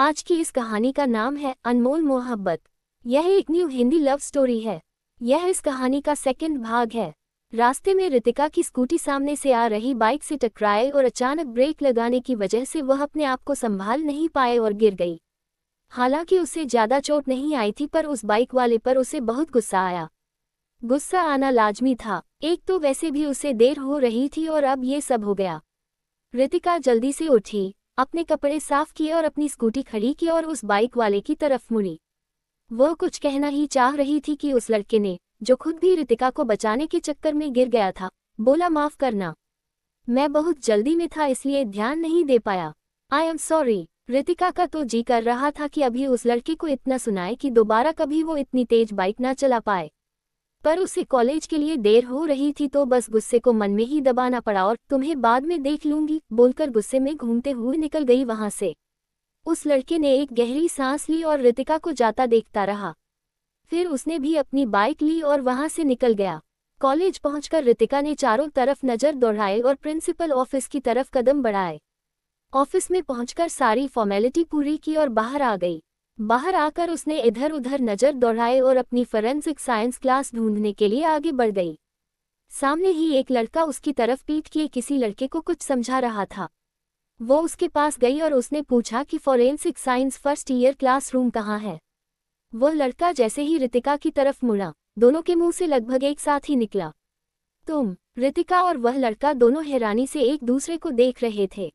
आज की इस कहानी का नाम है अनमोल मोहब्बत यह एक न्यू हिंदी लव स्टोरी है यह इस कहानी का सेकंड भाग है रास्ते में रितिका की स्कूटी सामने से आ रही बाइक से टकराए और अचानक ब्रेक लगाने की वजह से वह अपने आप को संभाल नहीं पाए और गिर गई हालांकि उसे ज्यादा चोट नहीं आई थी पर उस बाइक वाले पर उसे बहुत गुस्सा आया गुस्सा आना लाजमी था एक तो वैसे भी उसे देर हो रही थी और अब ये सब हो गया रितिका जल्दी से उठी अपने कपड़े साफ किए और अपनी स्कूटी खड़ी की और उस बाइक वाले की तरफ मुड़ी वह कुछ कहना ही चाह रही थी कि उस लड़के ने जो खुद भी रितिका को बचाने के चक्कर में गिर गया था बोला माफ करना मैं बहुत जल्दी में था इसलिए ध्यान नहीं दे पाया आई एम सॉरी रितिका का तो जी कर रहा था कि अभी उस लड़के को इतना सुनाए कि दोबारा कभी वो इतनी तेज बाइक ना चला पाए पर उसे कॉलेज के लिए देर हो रही थी तो बस गुस्से को मन में ही दबाना पड़ा और तुम्हें बाद में देख लूंगी बोलकर गुस्से में घूमते हुए निकल गई वहां से उस लड़के ने एक गहरी सांस ली और रितिका को जाता देखता रहा फिर उसने भी अपनी बाइक ली और वहां से निकल गया कॉलेज पहुंचकर रितिका ने चारों तरफ नज़र दौड़ाए और प्रिंसिपल ऑफिस की तरफ कदम बढ़ाए ऑफिस में पहुंचकर सारी फॉर्मेलिटी पूरी की और बाहर आ गई बाहर आकर उसने इधर उधर नजर दौड़ाए और अपनी फॉरेंसिक साइंस क्लास ढूंढने के लिए आगे बढ़ गई सामने ही एक लड़का उसकी तरफ पीट किए किसी लड़के को कुछ समझा रहा था वो उसके पास गई और उसने पूछा कि forensic science first year classroom कहाँ है वह लड़का जैसे ही रितिका की तरफ मुड़ा दोनों के मुंह से लगभग एक साथ ही निकला तुम रितिका और वह लड़का दोनों हैरानी से एक दूसरे को देख रहे थे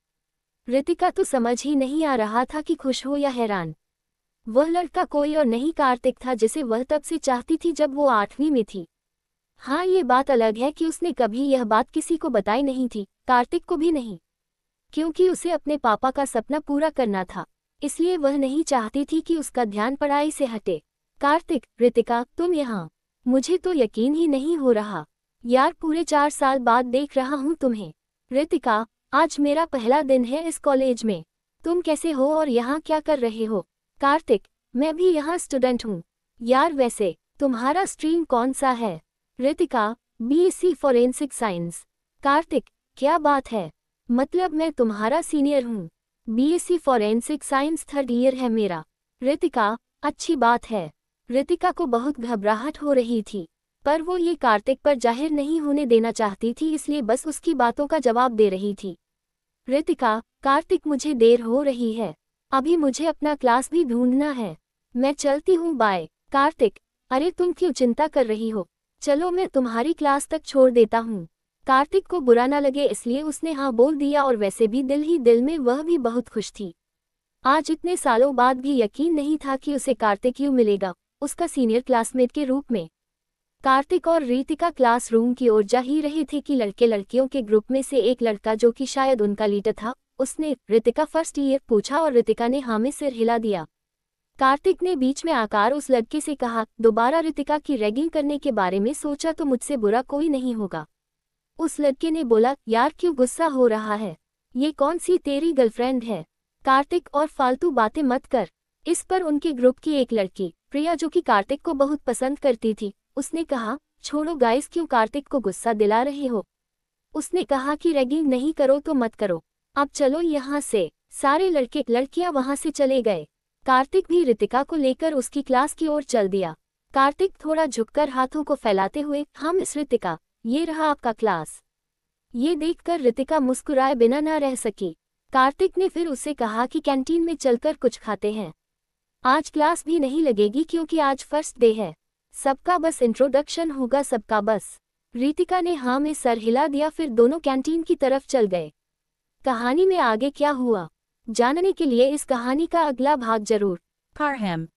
रितिका तो समझ ही नहीं आ रहा था कि खुश हो या हैरान वह लड़का कोई और नहीं कार्तिक था जिसे वह तब से चाहती थी जब वो आठवीं में थी हाँ ये बात अलग है कि उसने कभी यह बात किसी को बताई नहीं थी कार्तिक को भी नहीं क्योंकि उसे अपने पापा का सपना पूरा करना था इसलिए वह नहीं चाहती थी कि उसका ध्यान पढ़ाई से हटे कार्तिक ऋतिका तुम यहाँ मुझे तो यकीन ही नहीं हो रहा यार पूरे चार साल बाद देख रहा हूँ तुम्हें ऋतिका आज मेरा पहला दिन है इस कॉलेज में तुम कैसे हो और यहाँ क्या कर रहे हो कार्तिक मैं भी यहाँ स्टूडेंट हूँ यार वैसे तुम्हारा स्ट्रीम कौन सा है Ritika BSc forensic science Kartik क्या बात है मतलब मैं तुम्हारा सीनियर हूँ BSc forensic science third year है मेरा रितिका अच्छी बात है रितिका को बहुत घबराहट हो रही थी पर वो ये कार्तिक पर जाहिर नहीं होने देना चाहती थी इसलिए बस उसकी बातों का जवाब दे रही थी रितिका कार्तिक मुझे देर हो रही है अभी मुझे अपना क्लास भी ढूंढना है मैं चलती हूँ बाय कार्तिक अरे तुम क्यों चिंता कर रही हो चलो मैं तुम्हारी क्लास तक छोड़ देता हूँ कार्तिक को बुरा ना लगे इसलिए उसने हाँ बोल दिया और वैसे भी दिल ही दिल में वह भी बहुत खुश थी आज इतने सालों बाद भी यकीन नहीं था कि उसे कार्तिक यू मिलेगा उसका सीनियर क्लासमेट के रूप में कार्तिक और रीतिका क्लासरूम की ओर जा ही रहे थे कि लड़के लड़कियों के ग्रुप में से एक लड़का जो कि शायद उनका लीडर था उसने रितिका फर्स्ट ईयर पूछा और रितिका ने हामे सिर हिला दिया कार्तिक ने बीच में आकार उस लड़के से कहा दोबारा रितिका की रैगिंग करने के बारे में सोचा तो मुझसे बुरा कोई नहीं होगा उस लड़के ने बोला यार क्यों गुस्सा हो रहा है ये कौन सी तेरी गर्लफ्रेंड है कार्तिक और फालतू बातें मत कर इस पर उनके ग्रुप की एक लड़की प्रिया जो कि कार्तिक को बहुत पसंद करती थी उसने कहा छोड़ो गाइस क्यों कार्तिक को गुस्सा दिला रहे हो उसने कहा कि रैगिंग नहीं करो तो मत करो अब चलो यहाँ से सारे लड़के लड़कियाँ वहां से चले गए कार्तिक भी रितिका को लेकर उसकी क्लास की ओर चल दिया कार्तिक थोड़ा झुककर हाथों को फैलाते हुए हम इस रितिका ये रहा आपका क्लास ये देखकर रितिका मुस्कुराए बिना न रह सकी कार्तिक ने फिर उसे कहा कि कैंटीन में चलकर कुछ खाते हैं आज क्लास भी नहीं लगेगी क्योंकि आज फर्स्ट डे है सबका बस इंट्रोडक्शन होगा सबका बस रितिका ने हाँ में सर हिला दिया फिर दोनों कैंटीन की तरफ चल गए कहानी में आगे क्या हुआ जानने के लिए इस कहानी का अगला भाग जरूर Parham